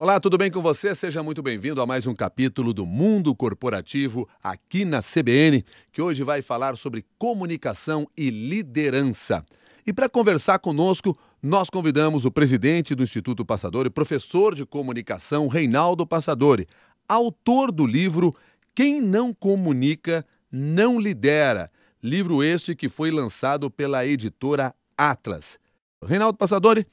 Olá, tudo bem com você? Seja muito bem-vindo a mais um capítulo do Mundo Corporativo aqui na CBN, que hoje vai falar sobre comunicação e liderança. E para conversar conosco, nós convidamos o presidente do Instituto Passadori, professor de comunicação Reinaldo Passadori, autor do livro Quem não comunica não lidera, livro este que foi lançado pela editora Atlas. Reinaldo Passadori,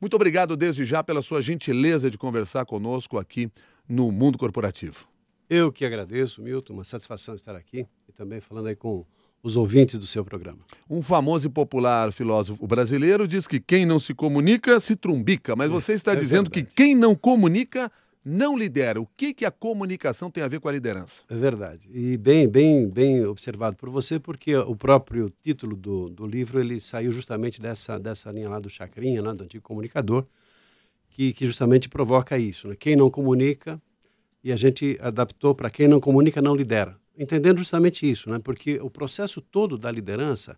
muito obrigado desde já pela sua gentileza de conversar conosco aqui no Mundo Corporativo. Eu que agradeço, Milton. Uma satisfação estar aqui e também falando aí com os ouvintes do seu programa. Um famoso e popular filósofo brasileiro diz que quem não se comunica se trumbica, mas você é, está é, dizendo que quem não comunica não lidera. O que, que a comunicação tem a ver com a liderança? É verdade. E bem, bem, bem observado por você, porque o próprio título do, do livro ele saiu justamente dessa, dessa linha lá do Chacrinha, né, do antigo comunicador, que, que justamente provoca isso. Né? Quem não comunica, e a gente adaptou para quem não comunica, não lidera. Entendendo justamente isso, né? porque o processo todo da liderança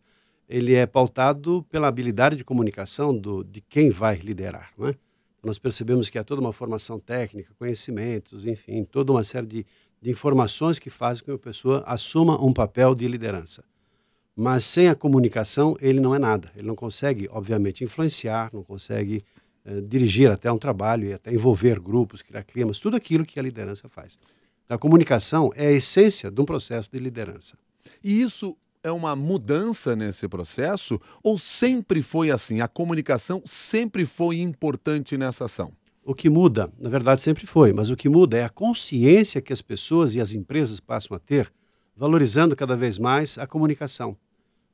ele é pautado pela habilidade de comunicação do, de quem vai liderar. Não é? nós percebemos que há toda uma formação técnica, conhecimentos, enfim, toda uma série de, de informações que fazem com que a pessoa assuma um papel de liderança. Mas sem a comunicação, ele não é nada. Ele não consegue, obviamente, influenciar, não consegue eh, dirigir até um trabalho e até envolver grupos, criar climas, tudo aquilo que a liderança faz. Então, a comunicação é a essência de um processo de liderança. E isso é uma mudança nesse processo ou sempre foi assim? A comunicação sempre foi importante nessa ação? O que muda, na verdade, sempre foi, mas o que muda é a consciência que as pessoas e as empresas passam a ter, valorizando cada vez mais a comunicação.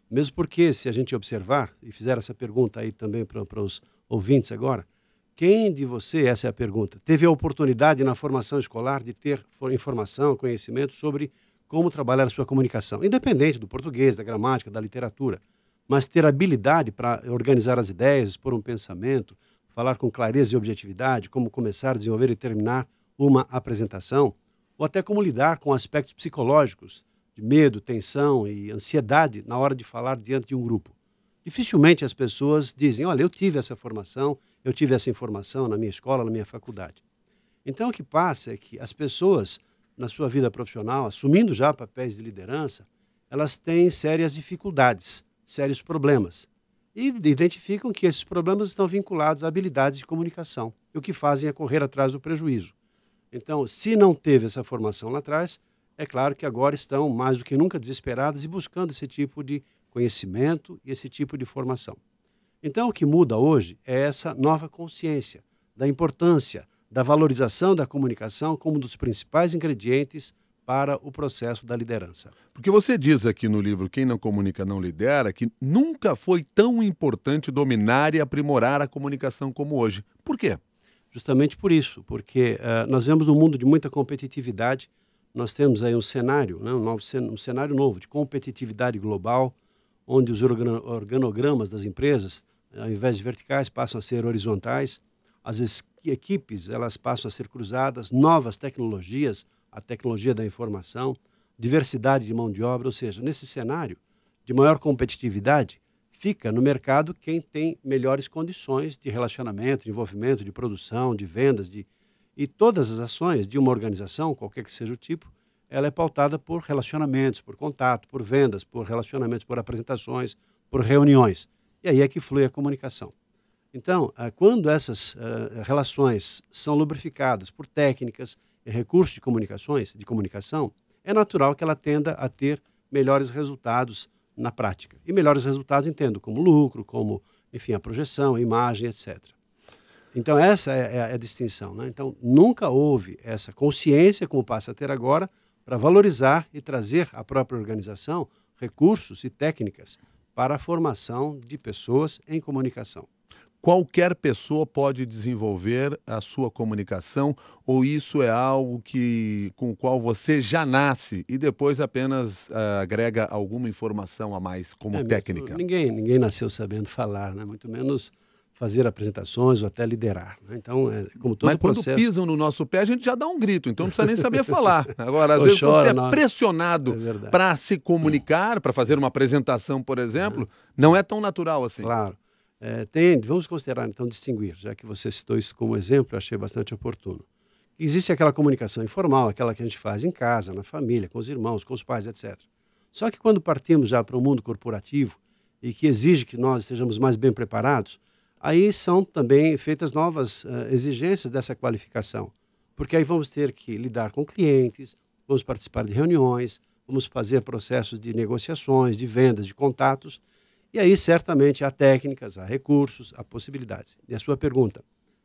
Mesmo porque, se a gente observar, e fizer essa pergunta aí também para os ouvintes agora, quem de você, essa é a pergunta, teve a oportunidade na formação escolar de ter informação, conhecimento sobre como trabalhar a sua comunicação, independente do português, da gramática, da literatura, mas ter habilidade para organizar as ideias, expor um pensamento, falar com clareza e objetividade, como começar, desenvolver e terminar uma apresentação, ou até como lidar com aspectos psicológicos de medo, tensão e ansiedade na hora de falar diante de um grupo. Dificilmente as pessoas dizem: Olha, eu tive essa formação, eu tive essa informação na minha escola, na minha faculdade. Então, o que passa é que as pessoas na sua vida profissional, assumindo já papéis de liderança, elas têm sérias dificuldades, sérios problemas. E identificam que esses problemas estão vinculados a habilidades de comunicação, o que fazem é correr atrás do prejuízo. Então, se não teve essa formação lá atrás, é claro que agora estão mais do que nunca desesperadas e buscando esse tipo de conhecimento e esse tipo de formação. Então, o que muda hoje é essa nova consciência da importância da valorização da comunicação como um dos principais ingredientes para o processo da liderança. Porque você diz aqui no livro Quem Não Comunica Não Lidera que nunca foi tão importante dominar e aprimorar a comunicação como hoje. Por quê? Justamente por isso, porque uh, nós vemos num mundo de muita competitividade, nós temos aí um cenário, né, um, novo, um cenário novo de competitividade global, onde os organogramas das empresas, ao invés de verticais, passam a ser horizontais. As equipes elas passam a ser cruzadas, novas tecnologias, a tecnologia da informação, diversidade de mão de obra, ou seja, nesse cenário de maior competitividade, fica no mercado quem tem melhores condições de relacionamento, de envolvimento, de produção, de vendas, de e todas as ações de uma organização, qualquer que seja o tipo, ela é pautada por relacionamentos, por contato, por vendas, por relacionamentos, por apresentações, por reuniões. E aí é que flui a comunicação. Então, ah, quando essas ah, relações são lubrificadas por técnicas e recursos de comunicações, de comunicação, é natural que ela tenda a ter melhores resultados na prática. E melhores resultados, entendo, como lucro, como, enfim, a projeção, a imagem, etc. Então, essa é, é, a, é a distinção. Né? Então, nunca houve essa consciência, como passa a ter agora, para valorizar e trazer à própria organização recursos e técnicas para a formação de pessoas em comunicação qualquer pessoa pode desenvolver a sua comunicação ou isso é algo que com o qual você já nasce e depois apenas uh, agrega alguma informação a mais como é, técnica? Ninguém, ninguém nasceu sabendo falar, né? muito menos fazer apresentações ou até liderar. Né? Então, é como todo Mas processo... quando pisam no nosso pé, a gente já dá um grito, então não precisa nem saber falar. Agora, às ou vezes, chora, você é não. é pressionado é para se comunicar, para fazer uma apresentação, por exemplo, não é tão natural assim. Claro é, tem, vamos considerar então distinguir, já que você citou isso como exemplo, achei bastante oportuno. Existe aquela comunicação informal, aquela que a gente faz em casa, na família, com os irmãos, com os pais, etc. Só que quando partimos já para o mundo corporativo e que exige que nós estejamos mais bem preparados, aí são também feitas novas uh, exigências dessa qualificação, porque aí vamos ter que lidar com clientes, vamos participar de reuniões, vamos fazer processos de negociações, de vendas, de contatos e aí, certamente, há técnicas, há recursos, há possibilidades. E a sua pergunta: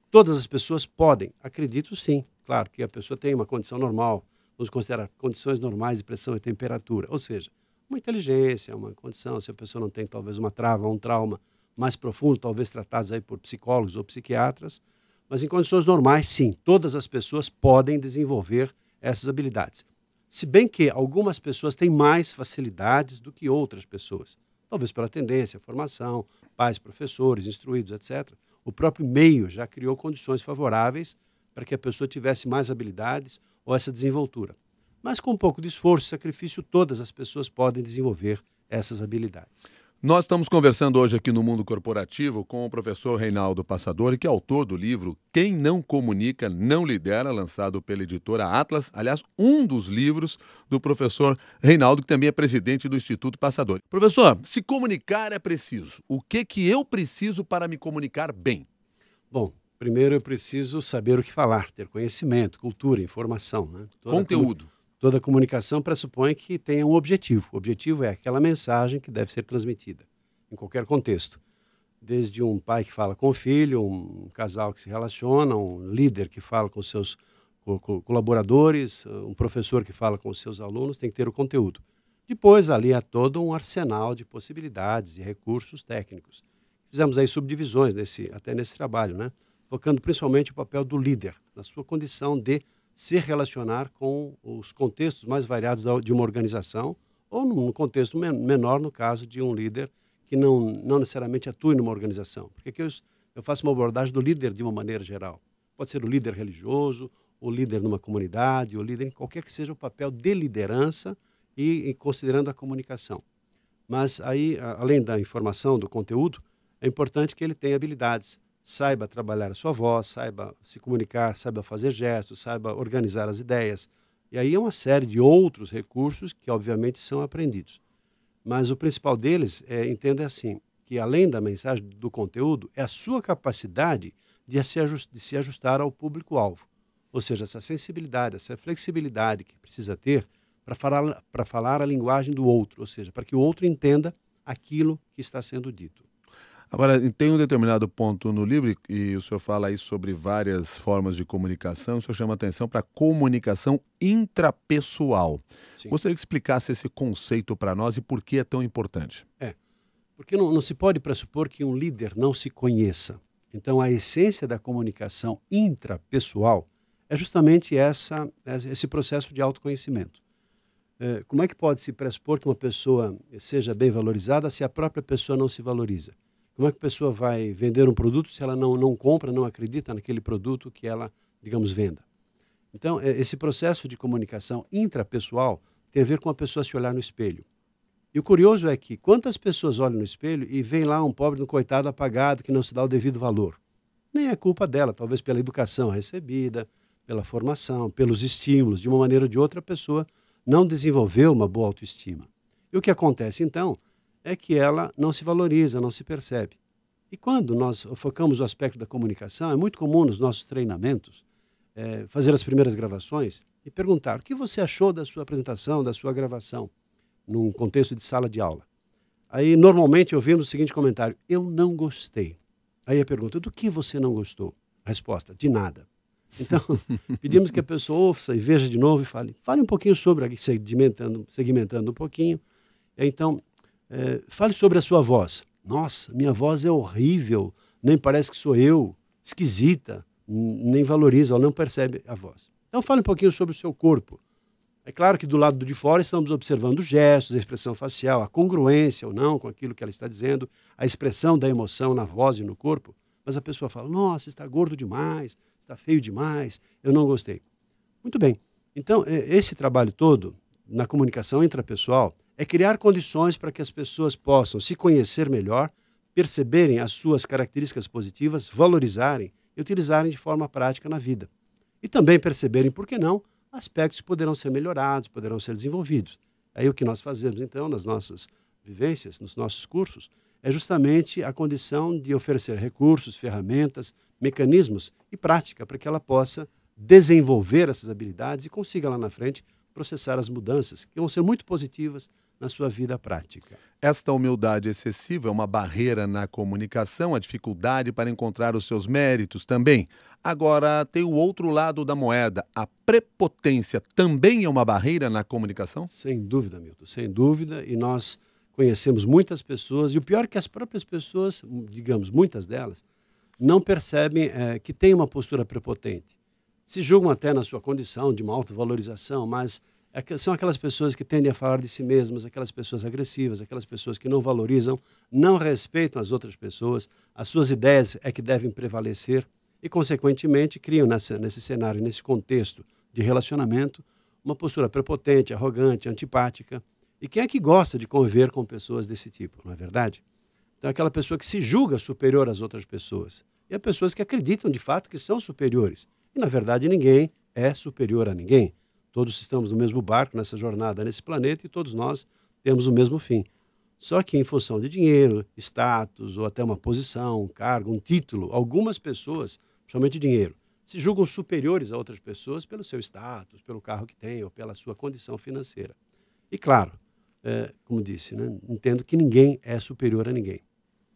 todas as pessoas podem? Acredito sim. Claro que a pessoa tem uma condição normal, vamos considerar condições normais de pressão e temperatura, ou seja, uma inteligência, uma condição. Se a pessoa não tem talvez uma trava, um trauma mais profundo, talvez tratados aí por psicólogos ou psiquiatras, mas em condições normais, sim, todas as pessoas podem desenvolver essas habilidades. Se bem que algumas pessoas têm mais facilidades do que outras pessoas talvez pela tendência, formação, pais, professores, instruídos, etc. O próprio meio já criou condições favoráveis para que a pessoa tivesse mais habilidades ou essa desenvoltura. Mas com um pouco de esforço e sacrifício, todas as pessoas podem desenvolver essas habilidades. Nós estamos conversando hoje aqui no Mundo Corporativo com o professor Reinaldo Passadori, que é autor do livro Quem Não Comunica Não Lidera, lançado pela editora Atlas. Aliás, um dos livros do professor Reinaldo, que também é presidente do Instituto Passadori. Professor, se comunicar é preciso. O que, que eu preciso para me comunicar bem? Bom, primeiro eu preciso saber o que falar, ter conhecimento, cultura, informação. Né? Conteúdo. Toda comunicação pressupõe que tenha um objetivo. O objetivo é aquela mensagem que deve ser transmitida, em qualquer contexto. Desde um pai que fala com o filho, um casal que se relaciona, um líder que fala com seus colaboradores, um professor que fala com os seus alunos, tem que ter o conteúdo. Depois, ali há todo um arsenal de possibilidades e recursos técnicos. Fizemos aí subdivisões nesse, até nesse trabalho, né? focando principalmente o papel do líder, na sua condição de se relacionar com os contextos mais variados de uma organização ou num contexto menor, no caso de um líder que não, não necessariamente atue numa organização. Porque eu, eu faço uma abordagem do líder de uma maneira geral. Pode ser o líder religioso, o líder numa comunidade, o líder em qualquer que seja o papel de liderança e, e considerando a comunicação. Mas aí, além da informação, do conteúdo, é importante que ele tenha habilidades saiba trabalhar a sua voz, saiba se comunicar, saiba fazer gestos, saiba organizar as ideias. E aí é uma série de outros recursos que, obviamente, são aprendidos. Mas o principal deles é entenda assim que além da mensagem do conteúdo é a sua capacidade de se, de se ajustar ao público-alvo, ou seja, essa sensibilidade, essa flexibilidade que precisa ter para falar para falar a linguagem do outro, ou seja, para que o outro entenda aquilo que está sendo dito. Agora, tem um determinado ponto no livro, e o senhor fala aí sobre várias formas de comunicação, o senhor chama atenção para a comunicação intrapessoal. Sim. Gostaria que explicasse esse conceito para nós e por que é tão importante. É, porque não, não se pode pressupor que um líder não se conheça. Então, a essência da comunicação intrapessoal é justamente essa, esse processo de autoconhecimento é, como é que pode se pressupor que uma pessoa seja bem valorizada se a própria pessoa não se valoriza? Como é que a pessoa vai vender um produto se ela não, não compra, não acredita naquele produto que ela, digamos, venda? Então, é, esse processo de comunicação intrapessoal tem a ver com a pessoa se olhar no espelho. E o curioso é que quantas pessoas olham no espelho e veem lá um pobre, um coitado apagado que não se dá o devido valor? Nem é culpa dela, talvez pela educação recebida, pela formação, pelos estímulos, de uma maneira ou de outra, a pessoa não desenvolveu uma boa autoestima. E o que acontece então é que ela não se valoriza, não se percebe. E quando nós focamos o aspecto da comunicação, é muito comum nos nossos treinamentos é, fazer as primeiras gravações e perguntar o que você achou da sua apresentação, da sua gravação, num contexto de sala de aula. Aí, normalmente, ouvimos o seguinte comentário: Eu não gostei. Aí a pergunta: Do que você não gostou? Resposta: De nada. Então, pedimos que a pessoa ouça e veja de novo e fale. Fale um pouquinho sobre, segmentando, segmentando um pouquinho. Então, é, fale sobre a sua voz. Nossa, minha voz é horrível, nem parece que sou eu, esquisita, nem valoriza, ela não percebe a voz. Então fale um pouquinho sobre o seu corpo. É claro que do lado de fora estamos observando gestos, a expressão facial, a congruência ou não com aquilo que ela está dizendo, a expressão da emoção na voz e no corpo. Mas a pessoa fala: Nossa, está gordo demais, está feio demais, eu não gostei. Muito bem. Então, esse trabalho todo na comunicação intrapessoal é criar condições para que as pessoas possam se conhecer melhor, perceberem as suas características positivas, valorizarem e utilizarem de forma prática na vida. E também perceberem, por que não, aspectos que poderão ser melhorados, poderão ser desenvolvidos. Aí o que nós fazemos, então, nas nossas vivências, nos nossos cursos, é justamente a condição de oferecer recursos, ferramentas, mecanismos e prática para que ela possa desenvolver essas habilidades e consiga lá na frente processar as mudanças, que vão ser muito positivas, na sua vida prática. Esta humildade excessiva é uma barreira na comunicação, a dificuldade para encontrar os seus méritos também. Agora, tem o outro lado da moeda. A prepotência também é uma barreira na comunicação? Sem dúvida, Milton, sem dúvida. E nós conhecemos muitas pessoas, e o pior é que as próprias pessoas, digamos, muitas delas, não percebem é, que têm uma postura prepotente. Se julgam até na sua condição de uma autovalorização, mas são aquelas pessoas que tendem a falar de si mesmas, aquelas pessoas agressivas, aquelas pessoas que não valorizam, não respeitam as outras pessoas, as suas ideias é que devem prevalecer e, consequentemente, criam nessa, nesse cenário, nesse contexto de relacionamento, uma postura prepotente, arrogante, antipática. E quem é que gosta de conviver com pessoas desse tipo, não é verdade? Então, é aquela pessoa que se julga superior às outras pessoas. E há pessoas que acreditam de fato que são superiores. E, na verdade, ninguém é superior a ninguém. Todos estamos no mesmo barco, nessa jornada, nesse planeta, e todos nós temos o mesmo fim. Só que em função de dinheiro, status, ou até uma posição, um cargo, um título, algumas pessoas, principalmente dinheiro, se julgam superiores a outras pessoas pelo seu status, pelo carro que tem ou pela sua condição financeira. E claro, é, como disse, né, entendo que ninguém é superior a ninguém.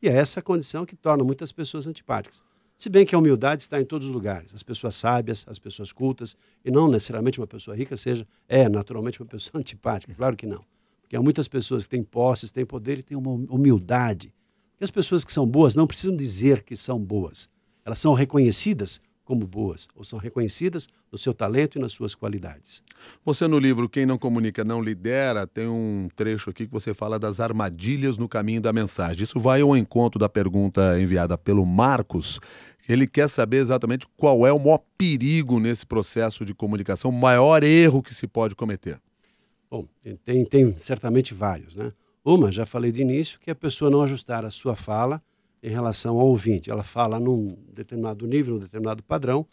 E é essa condição que torna muitas pessoas antipáticas. Se bem que a humildade está em todos os lugares. As pessoas sábias, as pessoas cultas, e não necessariamente uma pessoa rica seja, é naturalmente uma pessoa antipática, claro que não. Porque há muitas pessoas que têm posses, têm poder e têm uma humildade. E as pessoas que são boas não precisam dizer que são boas. Elas são reconhecidas como boas, ou são reconhecidas no seu talento e nas suas qualidades. Você no livro Quem Não Comunica Não Lidera, tem um trecho aqui que você fala das armadilhas no caminho da mensagem. Isso vai ao encontro da pergunta enviada pelo Marcos. Ele quer saber exatamente qual é o maior perigo nesse processo de comunicação, o maior erro que se pode cometer. Bom, tem, tem certamente vários, né? Uma, já falei de início, que é a pessoa não ajustar a sua fala em relação ao ouvinte. Ela fala num determinado nível, num determinado padrão,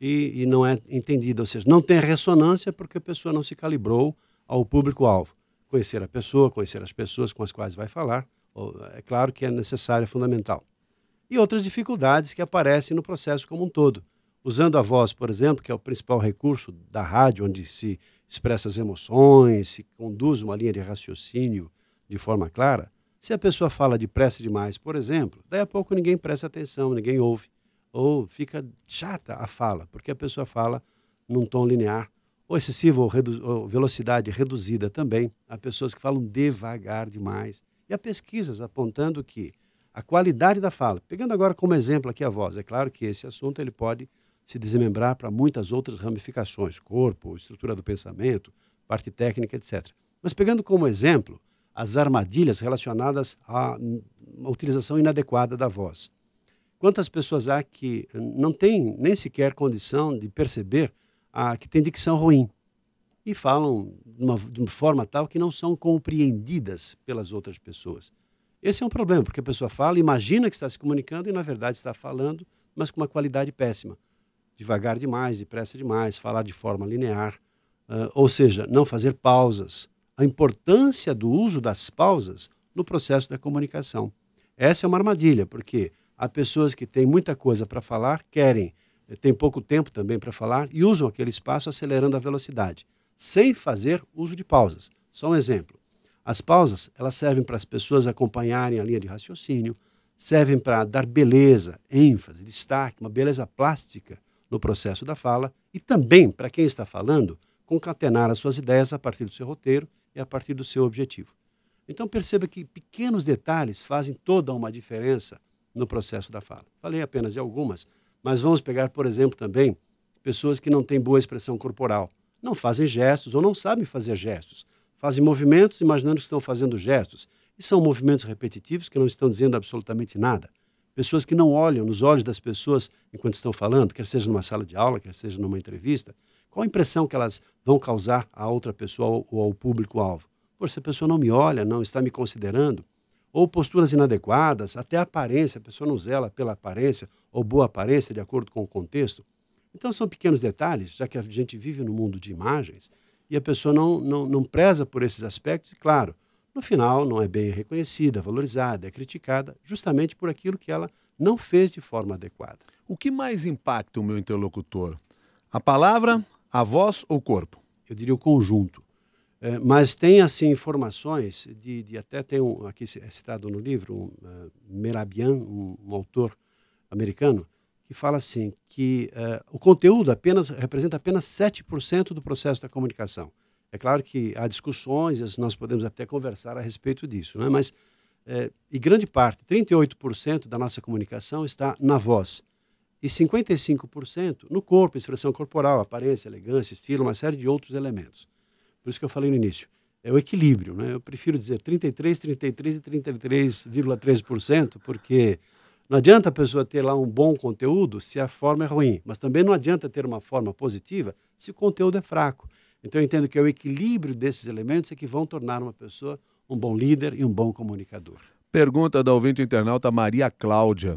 e, e não é entendida, ou seja, não tem ressonância porque a pessoa não se calibrou ao público-alvo. Conhecer a pessoa, conhecer as pessoas com as quais vai falar, é claro que é necessário, é fundamental. E outras dificuldades que aparecem no processo como um todo. Usando a voz, por exemplo, que é o principal recurso da rádio, onde se expressa as emoções, se conduz uma linha de raciocínio de forma clara, se a pessoa fala depressa demais, por exemplo, daí a pouco ninguém presta atenção, ninguém ouve. Ou fica chata a fala, porque a pessoa fala num tom linear, ou excessivo, ou, redu ou velocidade reduzida também. Há pessoas que falam devagar demais. E há pesquisas apontando que a qualidade da fala, pegando agora como exemplo aqui a voz, é claro que esse assunto ele pode se desmembrar para muitas outras ramificações, corpo, estrutura do pensamento, parte técnica, etc. Mas pegando como exemplo, as armadilhas relacionadas à utilização inadequada da voz. Quantas pessoas há que não têm nem sequer condição de perceber a, que tem dicção ruim e falam de uma, de uma forma tal que não são compreendidas pelas outras pessoas? Esse é um problema, porque a pessoa fala, imagina que está se comunicando e, na verdade, está falando, mas com uma qualidade péssima. Devagar demais, depressa demais, falar de forma linear, uh, ou seja, não fazer pausas, a importância do uso das pausas no processo da comunicação. Essa é uma armadilha, porque há pessoas que têm muita coisa para falar, querem, eh, têm pouco tempo também para falar e usam aquele espaço acelerando a velocidade, sem fazer uso de pausas. Só um exemplo. As pausas, elas servem para as pessoas acompanharem a linha de raciocínio, servem para dar beleza, ênfase, destaque, uma beleza plástica no processo da fala e também para quem está falando concatenar as suas ideias a partir do seu roteiro e a partir do seu objetivo. Então perceba que pequenos detalhes fazem toda uma diferença no processo da fala. Falei apenas de algumas, mas vamos pegar, por exemplo, também pessoas que não têm boa expressão corporal, não fazem gestos ou não sabem fazer gestos, fazem movimentos imaginando que estão fazendo gestos, e são movimentos repetitivos que não estão dizendo absolutamente nada. Pessoas que não olham nos olhos das pessoas enquanto estão falando, quer seja numa sala de aula, quer seja numa entrevista, qual a impressão que elas vão causar a outra pessoa ou ao público-alvo? Por se a pessoa não me olha, não está me considerando, ou posturas inadequadas, até a aparência, a pessoa não zela pela aparência ou boa aparência de acordo com o contexto. Então são pequenos detalhes, já que a gente vive no mundo de imagens e a pessoa não, não, não preza por esses aspectos, e claro, no final não é bem reconhecida, valorizada, é criticada justamente por aquilo que ela não fez de forma adequada. O que mais impacta o meu interlocutor? A palavra, a voz ou o corpo? Eu diria o conjunto. É, mas tem, assim, informações de, de, até tem um, aqui é citado no livro, um, uh, Merabian, um, um, autor americano, que fala assim, que uh, o conteúdo apenas representa apenas 7% do processo da comunicação. É claro que há discussões, nós podemos até conversar a respeito disso, né? mas, é, e grande parte, 38% da nossa comunicação está na voz e 55% no corpo, expressão corporal, aparência, elegância, estilo, uma série de outros elementos. Por isso que eu falei no início, é o equilíbrio, né? Eu prefiro dizer 33, 33 e 33,3%, porque não adianta a pessoa ter lá um bom conteúdo se a forma é ruim, mas também não adianta ter uma forma positiva se o conteúdo é fraco. Então eu entendo que é o equilíbrio desses elementos é que vão tornar uma pessoa um bom líder e um bom comunicador. Pergunta da ouvinte internauta Maria Cláudia.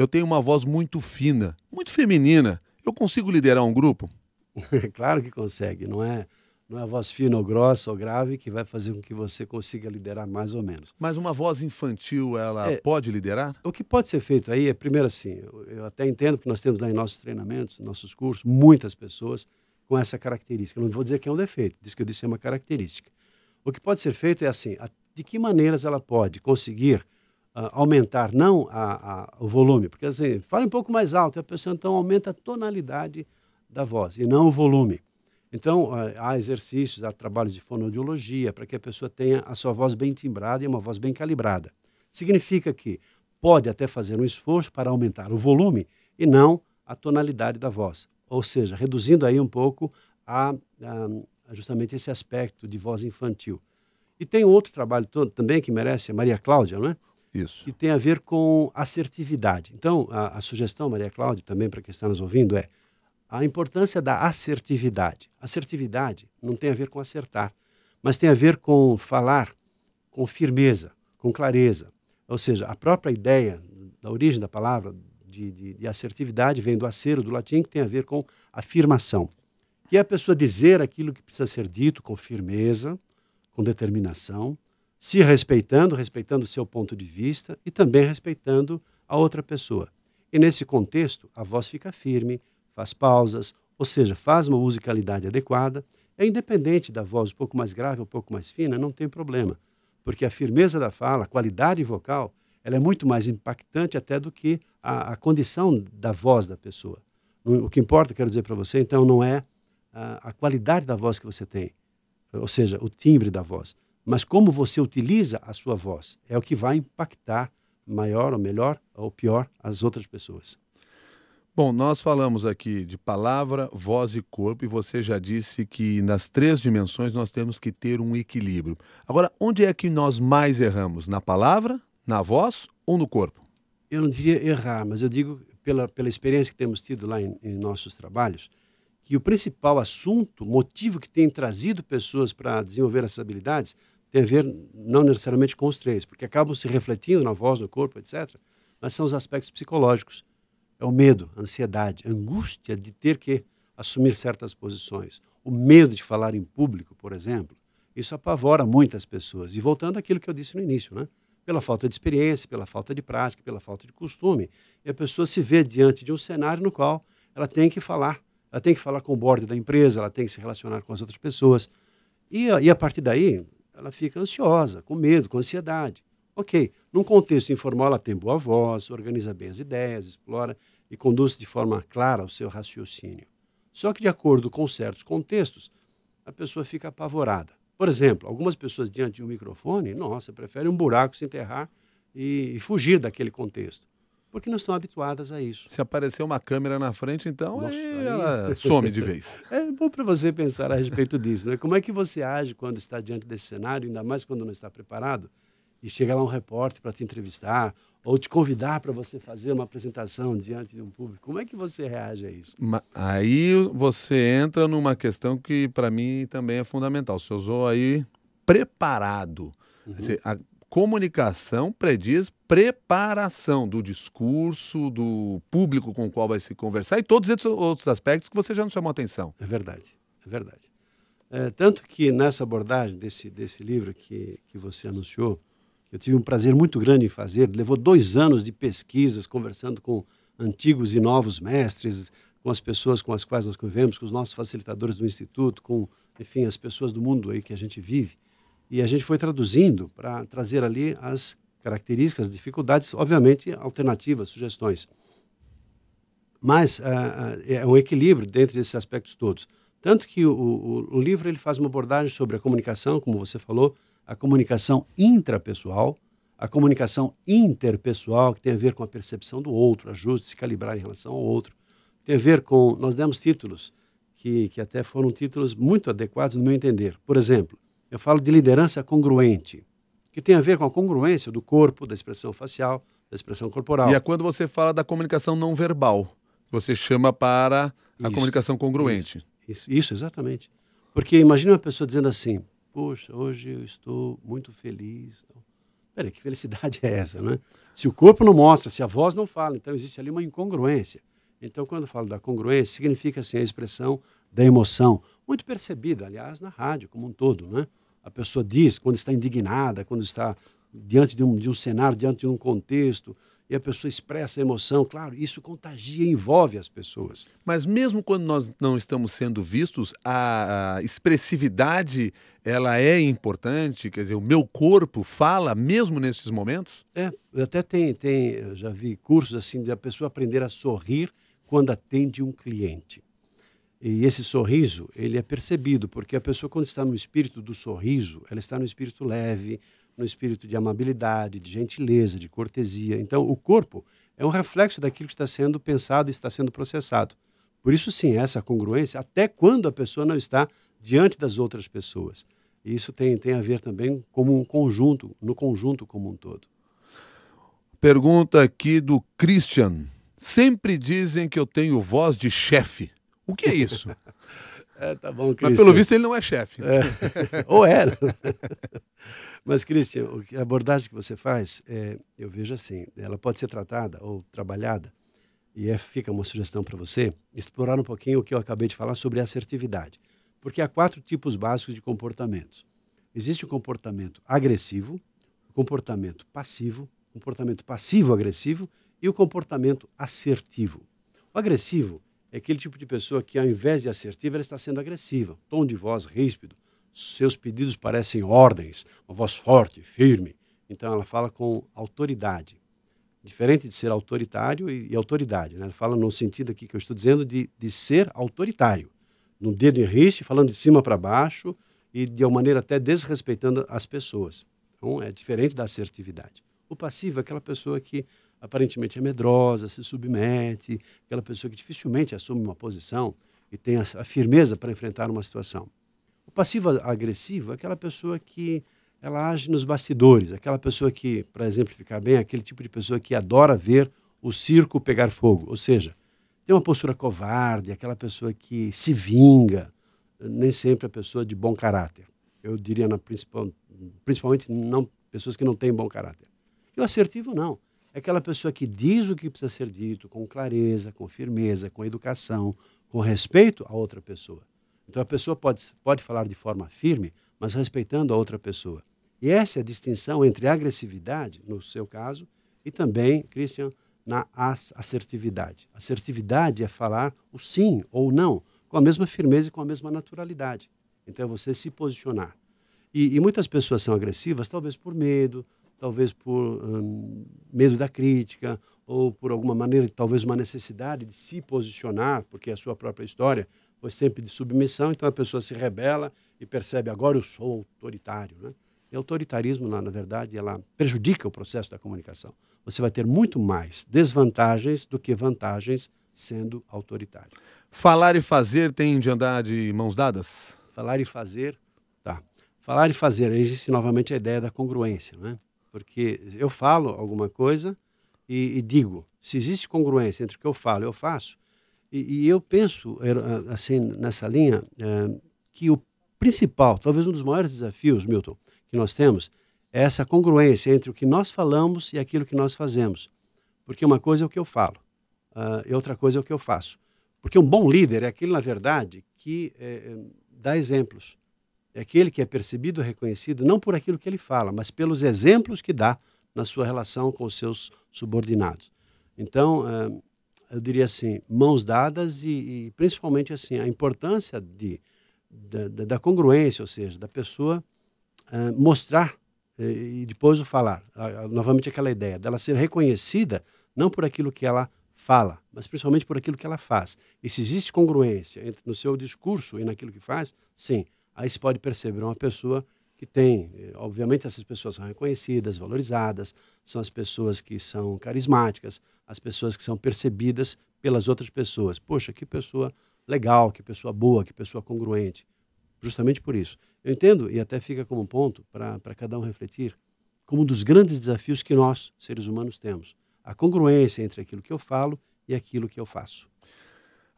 Eu tenho uma voz muito fina, muito feminina. Eu consigo liderar um grupo? claro que consegue, não é? Não é a voz fina ou grossa ou grave que vai fazer com que você consiga liderar mais ou menos. Mas uma voz infantil, ela é, pode liderar? O que pode ser feito aí é, primeiro assim, eu, eu até entendo que nós temos lá em nossos treinamentos, nossos cursos, muitas pessoas com essa característica. Eu não vou dizer que é um defeito, diz que eu disse é uma característica. O que pode ser feito é assim, a, de que maneiras ela pode conseguir ah, aumentar não a, a, o volume, porque assim, fala um pouco mais alto, a pessoa então aumenta a tonalidade da voz e não o volume. Então, ah, há exercícios, há trabalhos de fonoaudiologia para que a pessoa tenha a sua voz bem timbrada e uma voz bem calibrada. Significa que pode até fazer um esforço para aumentar o volume e não a tonalidade da voz, ou seja, reduzindo aí um pouco a, a justamente esse aspecto de voz infantil. E tem outro trabalho todo, também que merece a Maria Cláudia, não é? Isso. Que tem a ver com assertividade. Então, a, a sugestão, Maria Cláudia, também para quem está nos ouvindo, é a importância da assertividade. Assertividade não tem a ver com acertar, mas tem a ver com falar com firmeza, com clareza. Ou seja, a própria ideia da origem da palavra de, de, de assertividade vem do acero, do latim, que tem a ver com afirmação. Que é a pessoa dizer aquilo que precisa ser dito com firmeza, com determinação, se respeitando, respeitando o seu ponto de vista e também respeitando a outra pessoa. E nesse contexto, a voz fica firme, faz pausas, ou seja, faz uma musicalidade adequada. É independente da voz um pouco mais grave ou um pouco mais fina, não tem problema, porque a firmeza da fala, a qualidade vocal, ela é muito mais impactante até do que a, a condição da voz da pessoa. O que importa, quero dizer para você, então, não é a, a qualidade da voz que você tem, ou seja, o timbre da voz, mas como você utiliza a sua voz é o que vai impactar maior ou melhor ou pior as outras pessoas. Bom, nós falamos aqui de palavra, voz e corpo, e você já disse que nas três dimensões nós temos que ter um equilíbrio. Agora, onde é que nós mais erramos? Na palavra, na voz ou no corpo? Eu não diria errar, mas eu digo pela, pela experiência que temos tido lá em, em nossos trabalhos, que o principal assunto, motivo que tem trazido pessoas para desenvolver essas habilidades tem a ver não necessariamente com os três, porque acabam se refletindo na voz, no corpo, etc., mas são os aspectos psicológicos. É o medo, a ansiedade, a angústia de ter que assumir certas posições, o medo de falar em público, por exemplo. Isso apavora muitas pessoas. E voltando àquilo que eu disse no início, né? pela falta de experiência, pela falta de prática, pela falta de costume. E a pessoa se vê diante de um cenário no qual ela tem que falar ela tem que falar com o board da empresa, ela tem que se relacionar com as outras pessoas. E, e a partir daí, ela fica ansiosa, com medo, com ansiedade. Ok, num contexto informal, ela tem boa voz, organiza bem as ideias, explora e conduz de forma clara o seu raciocínio. Só que, de acordo com certos contextos, a pessoa fica apavorada. Por exemplo, algumas pessoas diante de um microfone, nossa, preferem um buraco se enterrar e, e fugir daquele contexto porque não estão habituadas a isso. Se aparecer uma câmera na frente, então Nossa, aí ela some de vez. É bom para você pensar a respeito disso, né? Como é que você age quando está diante desse cenário, ainda mais quando não está preparado? E chega lá um repórter para te entrevistar ou te convidar para você fazer uma apresentação diante de um público. Como é que você reage a isso? Aí você entra numa questão que para mim também é fundamental. Você usou aí preparado. Uhum. a comunicação prediz preparação do discurso, do público com o qual vai se conversar e todos esses outros aspectos que você já nos chamou a atenção. É verdade, é verdade. É, tanto que nessa abordagem desse, desse livro que, que você anunciou, eu tive um prazer muito grande em fazer, levou dois anos de pesquisas, conversando com antigos e novos mestres, com as pessoas com as quais nós convivemos, com os nossos facilitadores do Instituto, com, enfim, as pessoas do mundo aí que a gente vive. E a gente foi traduzindo para trazer ali as características, dificuldades, obviamente alternativas, sugestões. Mas ah, ah, é um equilíbrio dentro desses aspectos todos. Tanto que o, o, o, livro ele faz uma abordagem sobre a comunicação, como você falou, a comunicação intrapessoal, a comunicação interpessoal, que tem a ver com a percepção do outro, ajuste, se calibrar em relação ao outro. Tem a ver com. Nós demos títulos que, que até foram títulos muito adequados, no meu entender. Por exemplo, eu falo de liderança congruente que tem a ver com a congruência do corpo, da expressão facial, da expressão corporal. E é quando você fala da comunicação não verbal, você chama para a isso, comunicação congruente. Isso, isso, exatamente. Porque imagine uma pessoa dizendo assim: Poxa, hoje eu estou muito feliz. peraí, que felicidade é essa, né? Se o corpo não mostra, se a voz não fala, então existe ali uma incongruência. Então, quando eu falo da congruência, significa assim a expressão da emoção, muito percebida, aliás, na rádio como um todo, né? a pessoa diz, quando está indignada, quando está diante de um, de um cenário, diante de um contexto, e a pessoa expressa a emoção, claro, isso contagia, envolve as pessoas. Mas mesmo quando nós não estamos sendo vistos, a expressividade ela é importante, quer dizer, o meu corpo fala mesmo nesses momentos? É, até tem, tem já vi cursos assim de a pessoa aprender a sorrir quando atende um cliente. E esse sorriso, ele é percebido, porque a pessoa quando está no espírito do sorriso, ela está no espírito leve, no espírito de amabilidade, de gentileza, de cortesia. Então, o corpo é um reflexo daquilo que está sendo pensado e está sendo processado. Por isso, sim, essa congruência, até quando a pessoa não está diante das outras pessoas. E isso tem, tem a ver também como um conjunto, no conjunto como um todo. Pergunta aqui do Christian. Sempre dizem que eu tenho voz de chefe. O que é isso? é, tá bom, Cristian. Mas pelo visto ele não é chefe. Né? É. Ou era. É. Mas, Cristian, a abordagem que você faz, é, eu vejo assim, ela pode ser tratada ou trabalhada, e é, fica uma sugestão para você, explorar um pouquinho o que eu acabei de falar sobre assertividade. Porque há quatro tipos básicos de comportamentos. Existe o comportamento agressivo, o comportamento passivo, o comportamento passivo-agressivo e o comportamento assertivo. O agressivo é aquele tipo de pessoa que, ao invés de assertiva, ela está sendo agressiva. Tom de voz ríspido, seus pedidos parecem ordens, uma voz forte, firme. Então, ela fala com autoridade. Diferente de ser autoritário e, e autoridade. Né? Ela fala no sentido aqui que eu estou dizendo de, de ser autoritário. No dedo em riste, falando de cima para baixo e de uma maneira até desrespeitando as pessoas. Então, é diferente da assertividade. O passivo é aquela pessoa que aparentemente é medrosa, se submete, aquela pessoa que dificilmente assume uma posição e tem a, firmeza para enfrentar uma situação. O passivo-agressivo é aquela pessoa que ela age nos bastidores, aquela pessoa que, para exemplificar bem, é aquele tipo de pessoa que adora ver o circo pegar fogo, ou seja, tem uma postura covarde, aquela pessoa que se vinga, nem sempre a pessoa de bom caráter. Eu diria na principal, principalmente não pessoas que não têm bom caráter. E o assertivo não. É aquela pessoa que diz o que precisa ser dito com clareza, com firmeza, com educação, com respeito à outra pessoa. Então a pessoa pode, pode falar de forma firme, mas respeitando a outra pessoa. E essa é a distinção entre agressividade, no seu caso, e também, Christian, na assertividade. Assertividade é falar o sim ou não, com a mesma firmeza e com a mesma naturalidade. Então é você se posicionar. E, e muitas pessoas são agressivas, talvez por medo, talvez por hum, medo da crítica ou por alguma maneira, talvez uma necessidade de se posicionar, porque é a sua própria história foi sempre de submissão, então a pessoa se rebela e percebe agora eu sou autoritário, né? E autoritarismo, na, na verdade, ela prejudica o processo da comunicação. Você vai ter muito mais desvantagens do que vantagens sendo autoritário. Falar e fazer tem de andar de mãos dadas? Falar e fazer, tá. Falar e fazer, aí existe novamente a ideia da congruência, né? Porque eu falo alguma coisa e, e digo. Se existe congruência entre o que eu falo e eu faço, e, e eu penso, eh, assim, nessa linha, é, que o principal, talvez um dos maiores desafios, Milton, que nós temos, é essa congruência entre o que nós falamos e aquilo que nós fazemos. Porque uma coisa é o que eu falo, uh, e outra coisa é o que eu faço. Porque um bom líder é aquele, na verdade, que é, dá exemplos é aquele que é percebido, reconhecido, não por aquilo que ele fala, mas pelos exemplos que dá na sua relação com os seus subordinados. Então, eh, eu diria assim, mãos dadas e, e principalmente assim a importância de, da, da congruência, ou seja, da pessoa eh, mostrar eh, e depois o falar. novamente aquela ideia dela ser reconhecida não por aquilo que ela fala, mas principalmente por aquilo que ela faz. E se existe congruência entre no seu discurso e naquilo que faz, sim, Aí se pode perceber uma pessoa que tem, eh, obviamente essas pessoas são reconhecidas, valorizadas, são as pessoas que são carismáticas, as pessoas que são percebidas pelas outras pessoas. Poxa, que pessoa legal, que pessoa boa, que pessoa congruente. Justamente por isso. Eu entendo, e até fica como um ponto para cada um refletir, como um dos grandes desafios que nós, seres humanos, temos. A congruência entre aquilo que eu falo e aquilo que eu faço.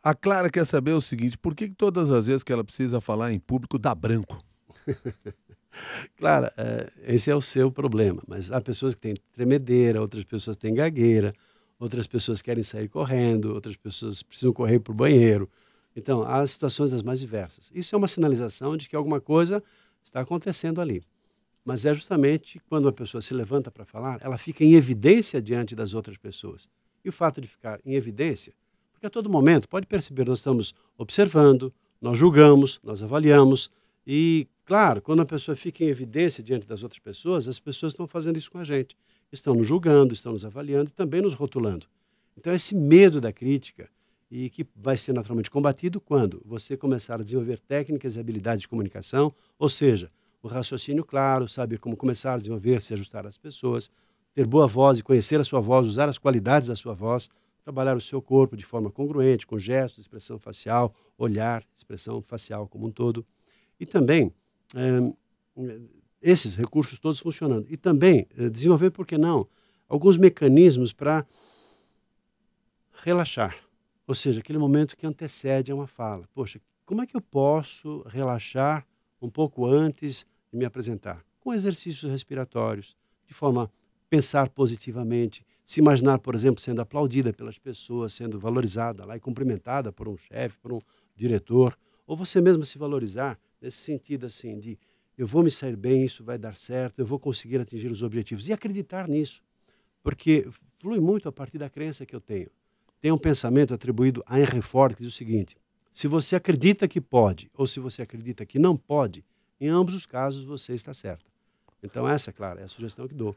A Clara quer saber o seguinte: por que todas as vezes que ela precisa falar em público dá branco? Clara, é, esse é o seu problema, mas há pessoas que têm tremedeira, outras pessoas têm gagueira, outras pessoas querem sair correndo, outras pessoas precisam correr para o banheiro. Então, há situações das mais diversas. Isso é uma sinalização de que alguma coisa está acontecendo ali. Mas é justamente quando a pessoa se levanta para falar, ela fica em evidência diante das outras pessoas. E o fato de ficar em evidência porque a todo momento, pode perceber, nós estamos observando, nós julgamos, nós avaliamos. E, claro, quando a pessoa fica em evidência diante das outras pessoas, as pessoas estão fazendo isso com a gente. Estão nos julgando, estão nos avaliando e também nos rotulando. Então, esse medo da crítica, e que vai ser naturalmente combatido quando você começar a desenvolver técnicas e habilidades de comunicação, ou seja, o raciocínio claro, saber como começar a desenvolver, se ajustar às pessoas, ter boa voz e conhecer a sua voz, usar as qualidades da sua voz, Trabalhar o seu corpo de forma congruente, com gestos, expressão facial, olhar, expressão facial como um todo. E também é, esses recursos todos funcionando. E também é, desenvolver, por que não, alguns mecanismos para relaxar. Ou seja, aquele momento que antecede a uma fala. Poxa, como é que eu posso relaxar um pouco antes de me apresentar? Com exercícios respiratórios, de forma a pensar positivamente, se imaginar, por exemplo, sendo aplaudida pelas pessoas, sendo valorizada lá e cumprimentada por um chefe, por um diretor, ou você mesmo se valorizar nesse sentido assim de eu vou me sair bem, isso vai dar certo, eu vou conseguir atingir os objetivos e acreditar nisso, porque flui muito a partir da crença que eu tenho. Tem um pensamento atribuído a Henry Ford que diz o seguinte: se você acredita que pode ou se você acredita que não pode, em ambos os casos você está certo. Então essa, claro, é a sugestão que dou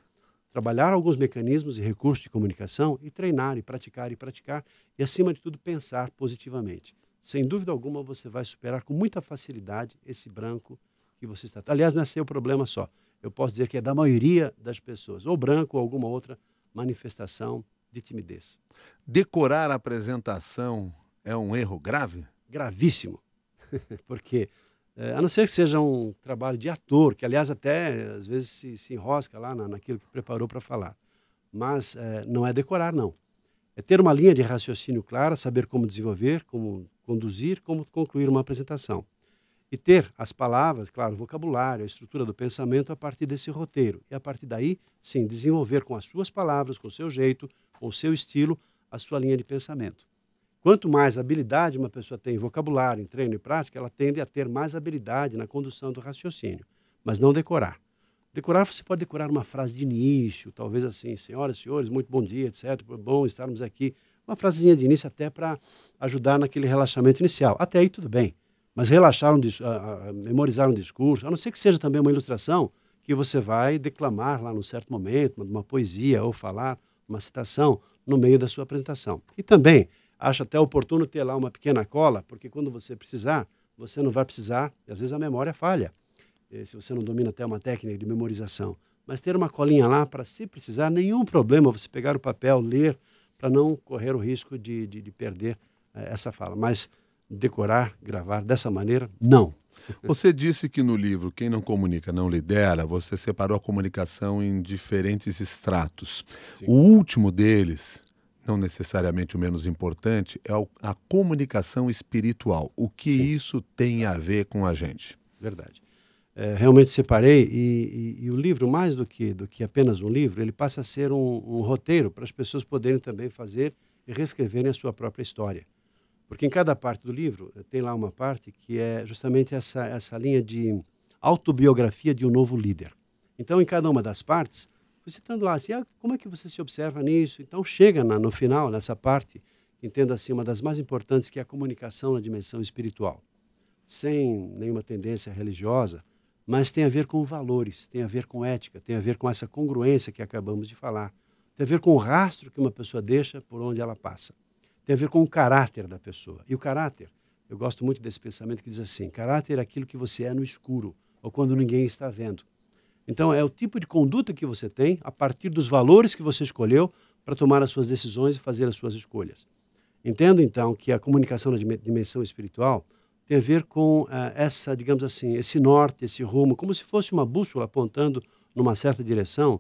trabalhar alguns mecanismos e recursos de comunicação e treinar e praticar e praticar e acima de tudo pensar positivamente. Sem dúvida alguma você vai superar com muita facilidade esse branco que você está. Aliás, não é seu problema só. Eu posso dizer que é da maioria das pessoas, ou branco ou alguma outra manifestação de timidez. Decorar a apresentação é um erro grave? Gravíssimo. Porque é, a não ser que seja um trabalho de ator, que aliás até às vezes se, se enrosca lá na, naquilo que preparou para falar. Mas é, não é decorar, não. É ter uma linha de raciocínio clara, saber como desenvolver, como conduzir, como concluir uma apresentação. E ter as palavras, claro, o vocabulário, a estrutura do pensamento a partir desse roteiro. E a partir daí, sim, desenvolver com as suas palavras, com o seu jeito, com o seu estilo, a sua linha de pensamento. Quanto mais habilidade uma pessoa tem em vocabulário, em treino e prática, ela tende a ter mais habilidade na condução do raciocínio, mas não decorar. Decorar, você pode decorar uma frase de início, talvez assim, senhoras e senhores, muito bom dia, etc. Bom estarmos aqui. Uma frasezinha de início até para ajudar naquele relaxamento inicial. Até aí tudo bem. Mas relaxar, um, uh, memorizar um discurso, a não ser que seja também uma ilustração que você vai declamar lá num certo momento, uma poesia ou falar uma citação no meio da sua apresentação. E também Acho até oportuno ter lá uma pequena cola, porque quando você precisar, você não vai precisar, e às vezes a memória falha, eh, se você não domina até uma técnica de memorização. Mas ter uma colinha lá para, se precisar, nenhum problema você pegar o papel, ler, para não correr o risco de, de, de perder eh, essa fala. Mas decorar, gravar dessa maneira, não. Você disse que no livro Quem Não Comunica Não Lidera, você separou a comunicação em diferentes estratos. Sim. O último deles, não necessariamente o menos importante, é a comunicação espiritual. O que Sim. isso tem a ver com a gente? Verdade. É, realmente separei e, e, e, o livro, mais do que, do que apenas um livro, ele passa a ser um, um roteiro para as pessoas poderem também fazer e reescreverem a sua própria história. Porque em cada parte do livro eh, tem lá uma parte que é justamente essa, essa linha de autobiografia de um novo líder. Então, em cada uma das partes, você estando lá, assim, ah, como é que você se observa nisso? Então chega na, no final, nessa parte, entendo assim, uma das mais importantes, que é a comunicação na dimensão espiritual. Sem nenhuma tendência religiosa, mas tem a ver com valores, tem a ver com ética, tem a ver com essa congruência que acabamos de falar, tem a ver com o rastro que uma pessoa deixa por onde ela passa, tem a ver com o caráter da pessoa. E o caráter, eu gosto muito desse pensamento que diz assim: caráter é aquilo que você é no escuro ou quando ninguém está vendo. Então, é o tipo de conduta que você tem a partir dos valores que você escolheu para tomar as suas decisões e fazer as suas escolhas. Entendo, então, que a comunicação na dimensão espiritual tem a ver com uh, essa, digamos assim, esse norte, esse rumo, como se fosse uma bússola apontando numa certa direção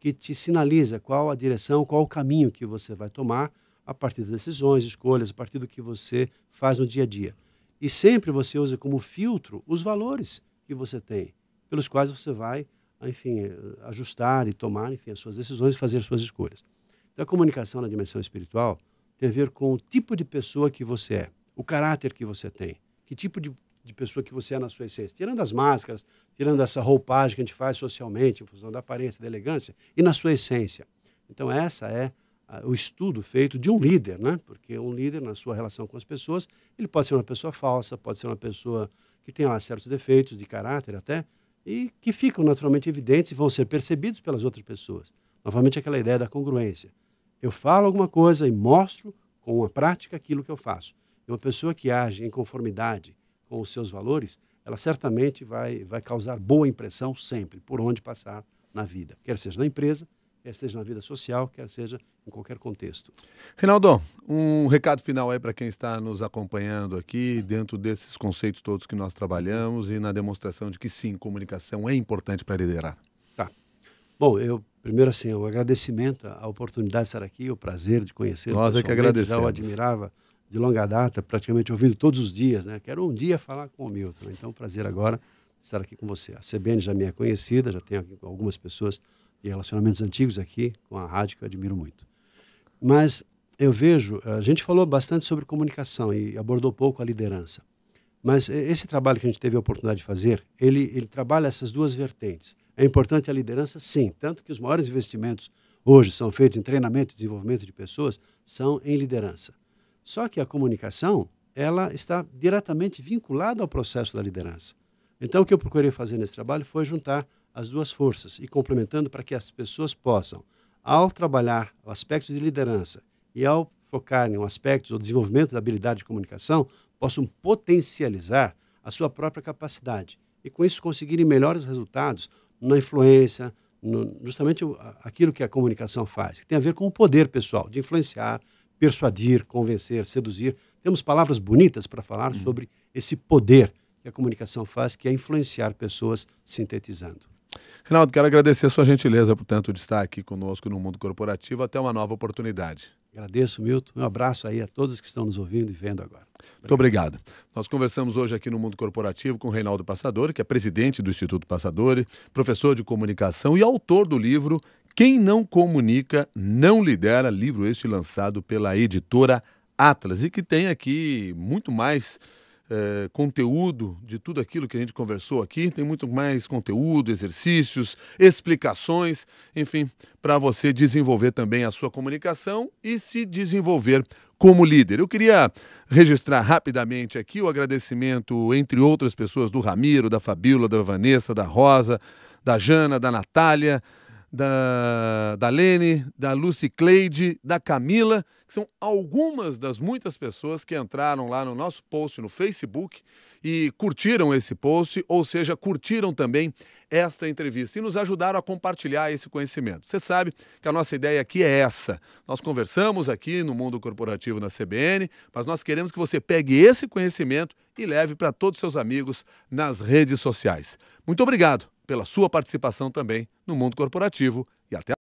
que te sinaliza qual a direção, qual o caminho que você vai tomar a partir das decisões, escolhas, a partir do que você faz no dia a dia. E sempre você usa como filtro os valores que você tem, pelos quais você vai enfim, ajustar e tomar, enfim, as suas decisões e fazer suas escolhas. Então, a comunicação na dimensão espiritual tem a ver com o tipo de pessoa que você é, o caráter que você tem, que tipo de, de pessoa que você é na sua essência. Tirando as máscaras, tirando essa roupagem que a gente faz socialmente em função da aparência, da elegância, e na sua essência. Então, essa é a, ah, o estudo feito de um líder, né? Porque um líder, na sua relação com as pessoas, ele pode ser uma pessoa falsa, pode ser uma pessoa que tem lá certos defeitos de caráter até, e que ficam naturalmente evidentes e vão ser percebidos pelas outras pessoas. Novamente, aquela ideia da congruência. Eu falo alguma coisa e mostro com a prática aquilo que eu faço. E uma pessoa que age em conformidade com os seus valores, ela certamente vai, vai causar boa impressão sempre, por onde passar na vida, quer seja na empresa, quer seja na vida social, quer seja em qualquer contexto. Reinaldo, um recado final aí para quem está nos acompanhando aqui, dentro desses conceitos todos que nós trabalhamos e na demonstração de que sim, comunicação é importante para liderar. Tá. Bom, eu primeiro assim, o um agradecimento, a oportunidade de estar aqui, o prazer de conhecer. Nós é que agradecemos. Já o admirava de longa data, praticamente ouvindo todos os dias, né? Quero um dia falar com o Milton. Então, prazer agora estar aqui com você. A CBN já me é conhecida, já tenho algumas pessoas e relacionamentos antigos aqui com a rádio que eu admiro muito. Mas eu vejo, a gente falou bastante sobre comunicação e abordou pouco a liderança. Mas esse trabalho que a gente teve a oportunidade de fazer, ele, ele trabalha essas duas vertentes. É importante a liderança, sim, tanto que os maiores investimentos hoje são feitos em treinamento e desenvolvimento de pessoas, são em liderança. Só que a comunicação, ela está diretamente vinculada ao processo da liderança. Então, o que eu procurei fazer nesse trabalho foi juntar as duas forças e complementando para que as pessoas possam ao trabalhar aspectos de liderança e ao focar em um aspecto do desenvolvimento da habilidade de comunicação, possam potencializar a sua própria capacidade e, com isso, conseguirem melhores resultados na influência, no, justamente aquilo que a comunicação faz, que tem a ver com o poder pessoal de influenciar, persuadir, convencer, seduzir. Temos palavras bonitas para falar uhum. sobre esse poder que a comunicação faz, que é influenciar pessoas sintetizando. Reinaldo, quero agradecer a sua gentileza, portanto, de estar aqui conosco no Mundo Corporativo. Até uma nova oportunidade. Agradeço, Milton. Um abraço aí a todos que estão nos ouvindo e vendo agora. Obrigado. Muito obrigado. Nós conversamos hoje aqui no Mundo Corporativo com Reinaldo Passadori, que é presidente do Instituto Passadori, professor de comunicação e autor do livro Quem Não Comunica, Não Lidera, livro este lançado pela editora Atlas e que tem aqui muito mais é, conteúdo de tudo aquilo que a gente conversou aqui. Tem muito mais conteúdo, exercícios, explicações, enfim, para você desenvolver também a sua comunicação e se desenvolver como líder. Eu queria registrar rapidamente aqui o agradecimento, entre outras pessoas, do Ramiro, da Fabíola, da Vanessa, da Rosa, da Jana, da Natália da, da Lene, da Lucy Cleide, da Camila, que são algumas das muitas pessoas que entraram lá no nosso post no Facebook e curtiram esse post, ou seja, curtiram também esta entrevista e nos ajudaram a compartilhar esse conhecimento. Você sabe que a nossa ideia aqui é essa. Nós conversamos aqui no mundo corporativo na CBN, mas nós queremos que você pegue esse conhecimento e leve para todos os seus amigos nas redes sociais. Muito obrigado pela sua participação também no mundo corporativo e até